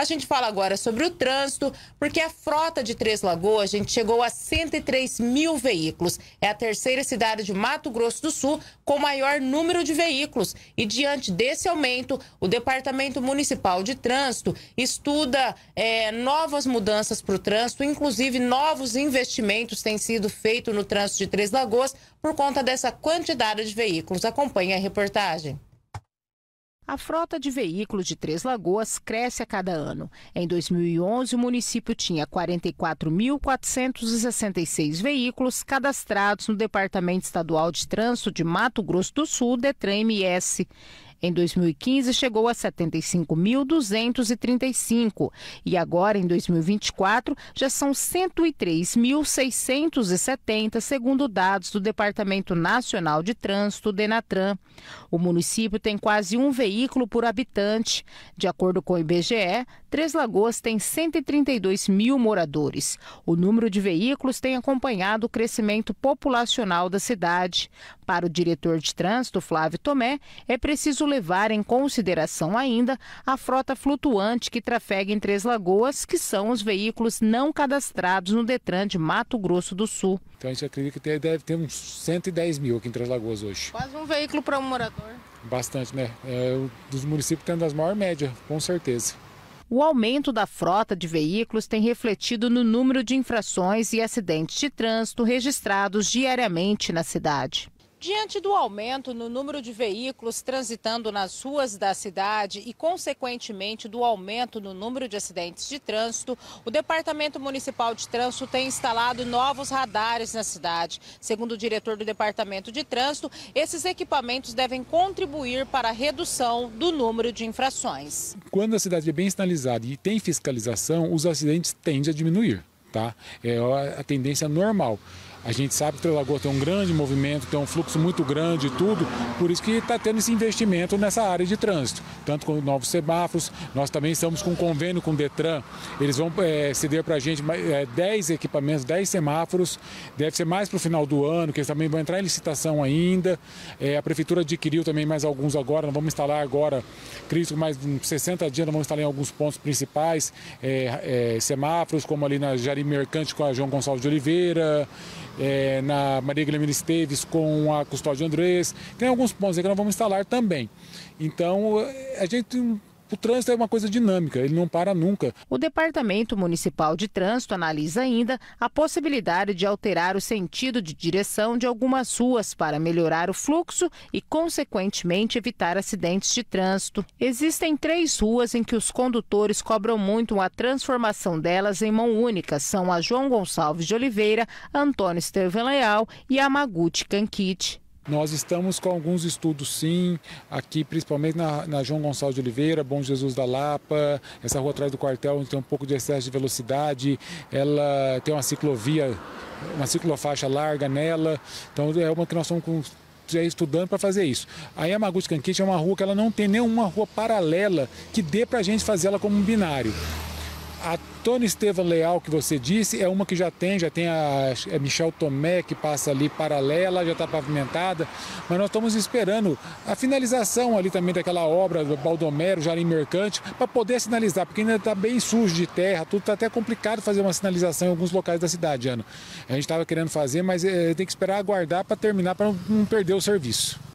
A gente fala agora sobre o trânsito, porque a frota de Três Lagoas, gente, chegou a 103 mil veículos. É a terceira cidade de Mato Grosso do Sul com maior número de veículos. E diante desse aumento, o Departamento Municipal de Trânsito estuda é, novas mudanças para o trânsito, inclusive novos investimentos têm sido feitos no trânsito de Três Lagoas por conta dessa quantidade de veículos. Acompanhe a reportagem. A frota de veículos de Três Lagoas cresce a cada ano. Em 2011, o município tinha 44.466 veículos cadastrados no Departamento Estadual de Trânsito de Mato Grosso do Sul, DETRAN-MS. Em 2015, chegou a 75.235 e agora, em 2024, já são 103.670, segundo dados do Departamento Nacional de Trânsito, Denatran. O município tem quase um veículo por habitante. De acordo com o IBGE, Três Lagoas tem 132 mil moradores. O número de veículos tem acompanhado o crescimento populacional da cidade. Para o diretor de trânsito, Flávio Tomé, é preciso levar em consideração ainda a frota flutuante que trafega em Três Lagoas, que são os veículos não cadastrados no Detran de Mato Grosso do Sul. Então a gente acredita que deve ter uns 110 mil aqui em Três Lagoas hoje. Quase um veículo para um morador. Bastante, né? É, dos municípios tem das maiores médias, com certeza. O aumento da frota de veículos tem refletido no número de infrações e acidentes de trânsito registrados diariamente na cidade. Diante do aumento no número de veículos transitando nas ruas da cidade e, consequentemente, do aumento no número de acidentes de trânsito, o Departamento Municipal de Trânsito tem instalado novos radares na cidade. Segundo o diretor do Departamento de Trânsito, esses equipamentos devem contribuir para a redução do número de infrações. Quando a cidade é bem sinalizada e tem fiscalização, os acidentes tendem a diminuir. Tá? É a tendência normal. A gente sabe que o Trelagoa tem um grande movimento, tem um fluxo muito grande e tudo, por isso que está tendo esse investimento nessa área de trânsito, tanto com novos semáforos, nós também estamos com um convênio com o Detran, eles vão é, ceder para a gente é, 10 equipamentos, 10 semáforos, deve ser mais para o final do ano, que eles também vão entrar em licitação ainda, é, a Prefeitura adquiriu também mais alguns agora, nós vamos instalar agora crítico, mais em 60 dias nós vamos estar em alguns pontos principais, é, é, semáforos, como ali na Jari Mercante com a João Gonçalves de Oliveira, é, na Maria Guilherme Esteves com a Custódio Andrés, tem alguns pontos aí que nós vamos instalar também. Então, é, a gente o trânsito é uma coisa dinâmica, ele não para nunca. O Departamento Municipal de Trânsito analisa ainda a possibilidade de alterar o sentido de direção de algumas ruas para melhorar o fluxo e, consequentemente, evitar acidentes de trânsito. Existem três ruas em que os condutores cobram muito a transformação delas em mão única. São a João Gonçalves de Oliveira, Antônio Estevan Leal e a Maguti Canquite. Nós estamos com alguns estudos, sim, aqui principalmente na, na, João Gonçalves de Oliveira, Bom Jesus da Lapa, essa rua atrás do quartel, onde tem um pouco de excesso de velocidade, ela tem uma ciclovia, uma ciclofaixa larga nela, então é uma que nós estamos com estudando para fazer isso. A Yamaguchi Kankichi é uma rua que ela não tem nenhuma rua paralela que dê para a gente fazer ela como um binário. A Tony Estevam Leal, que você disse, é uma que já tem, já tem a, é Michel Tomé, que passa ali paralela, já está pavimentada, mas nós estamos esperando a finalização ali também daquela obra do Baldomero, Jarim Mercante, para poder sinalizar, porque ainda está bem sujo de terra, tudo está até complicado fazer uma sinalização em alguns locais da cidade, Ana. A gente estava querendo fazer, mas é, tem que esperar aguardar para terminar, para não, não perder o serviço.